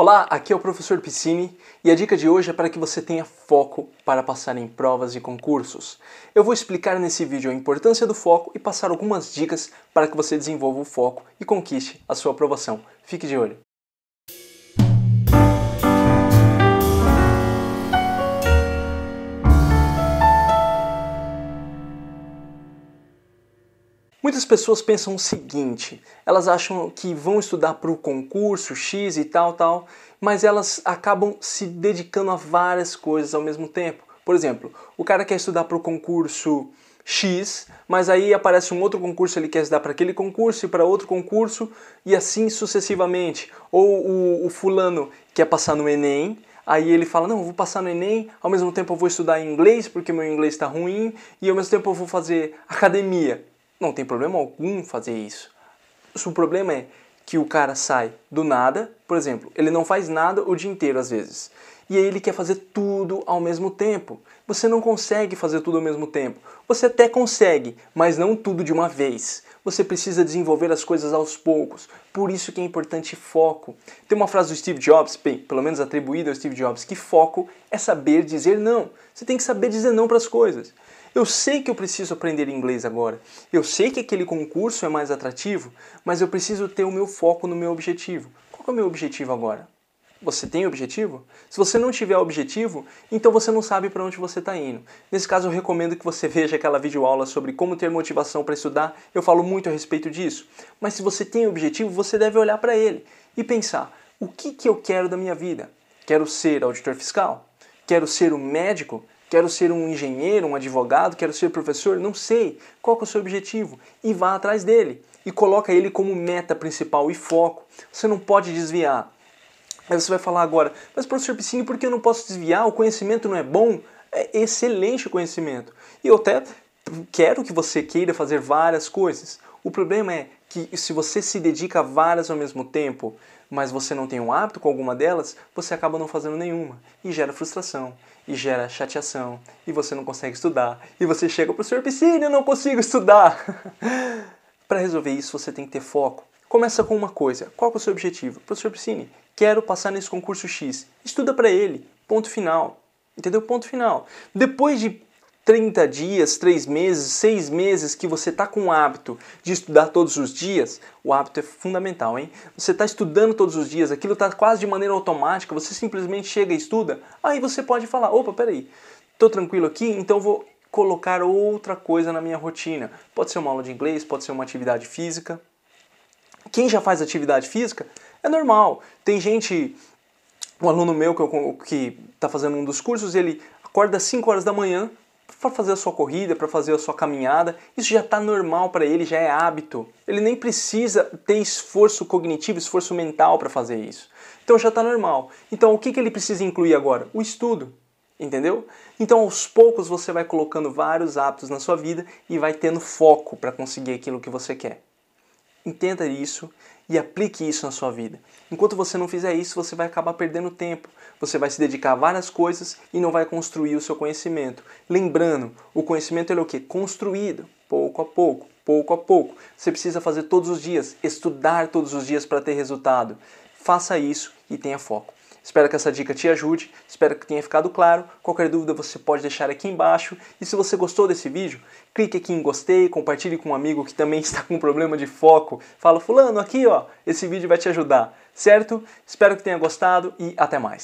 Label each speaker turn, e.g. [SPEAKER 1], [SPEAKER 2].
[SPEAKER 1] Olá, aqui é o professor Piscini e a dica de hoje é para que você tenha foco para passar em provas e concursos. Eu vou explicar nesse vídeo a importância do foco e passar algumas dicas para que você desenvolva o foco e conquiste a sua aprovação. Fique de olho! Muitas pessoas pensam o seguinte: elas acham que vão estudar para o concurso X e tal, tal, mas elas acabam se dedicando a várias coisas ao mesmo tempo. Por exemplo, o cara quer estudar para o concurso X, mas aí aparece um outro concurso, ele quer estudar para aquele concurso e para outro concurso e assim sucessivamente. Ou o, o fulano quer passar no Enem, Aí ele fala: Não, eu vou passar no Enem, ao mesmo tempo eu vou estudar inglês, porque meu inglês está ruim, e ao mesmo tempo eu vou fazer academia. Não tem problema algum fazer isso. Se o problema é que o cara sai do nada, por exemplo, ele não faz nada o dia inteiro às vezes. E aí ele quer fazer tudo ao mesmo tempo. Você não consegue fazer tudo ao mesmo tempo. Você até consegue, mas não tudo de uma vez. Você precisa desenvolver as coisas aos poucos. Por isso que é importante foco. Tem uma frase do Steve Jobs, bem, pelo menos atribuída ao Steve Jobs, que foco é saber dizer não. Você tem que saber dizer não para as coisas. Eu sei que eu preciso aprender inglês agora. Eu sei que aquele concurso é mais atrativo, mas eu preciso ter o meu foco no meu objetivo. Qual é o meu objetivo agora? Você tem objetivo? Se você não tiver objetivo, então você não sabe para onde você está indo. Nesse caso, eu recomendo que você veja aquela videoaula sobre como ter motivação para estudar. Eu falo muito a respeito disso. Mas se você tem objetivo, você deve olhar para ele e pensar: o que, que eu quero da minha vida? Quero ser auditor fiscal? Quero ser um médico? quero ser um engenheiro, um advogado, quero ser professor, não sei. Qual é o seu objetivo? E vá atrás dele. E coloca ele como meta principal e foco. Você não pode desviar. Aí você vai falar agora, mas professor Piscine, por que eu não posso desviar? O conhecimento não é bom? É excelente o conhecimento. E eu até quero que você queira fazer várias coisas. O problema é que se você se dedica a várias ao mesmo tempo, mas você não tem um hábito com alguma delas, você acaba não fazendo nenhuma e gera frustração e gera chateação e você não consegue estudar e você chega para o senhor piscina eu não consigo estudar. para resolver isso você tem que ter foco. Começa com uma coisa. Qual é o seu objetivo? Professor Piscine, quero passar nesse concurso X. Estuda para ele. Ponto final. Entendeu? Ponto final. Depois de 30 dias, 3 meses, 6 meses que você está com o hábito de estudar todos os dias, o hábito é fundamental, hein? Você está estudando todos os dias, aquilo está quase de maneira automática, você simplesmente chega e estuda, aí você pode falar, opa, peraí, estou tranquilo aqui, então vou colocar outra coisa na minha rotina. Pode ser uma aula de inglês, pode ser uma atividade física. Quem já faz atividade física, é normal. Tem gente, um aluno meu que está fazendo um dos cursos, ele acorda às 5 horas da manhã, para fazer a sua corrida, para fazer a sua caminhada. Isso já está normal para ele, já é hábito. Ele nem precisa ter esforço cognitivo, esforço mental para fazer isso. Então já está normal. Então o que, que ele precisa incluir agora? O estudo. Entendeu? Então, aos poucos, você vai colocando vários hábitos na sua vida e vai tendo foco para conseguir aquilo que você quer. Entenda isso e aplique isso na sua vida. Enquanto você não fizer isso, você vai acabar perdendo tempo. Você vai se dedicar a várias coisas e não vai construir o seu conhecimento. Lembrando, o conhecimento é o que? Construído, pouco a pouco, pouco a pouco. Você precisa fazer todos os dias, estudar todos os dias para ter resultado. Faça isso e tenha foco. Espero que essa dica te ajude, espero que tenha ficado claro. Qualquer dúvida você pode deixar aqui embaixo. E se você gostou desse vídeo, clique aqui em gostei, compartilhe com um amigo que também está com problema de foco. Fala fulano aqui, ó, esse vídeo vai te ajudar, certo? Espero que tenha gostado e até mais.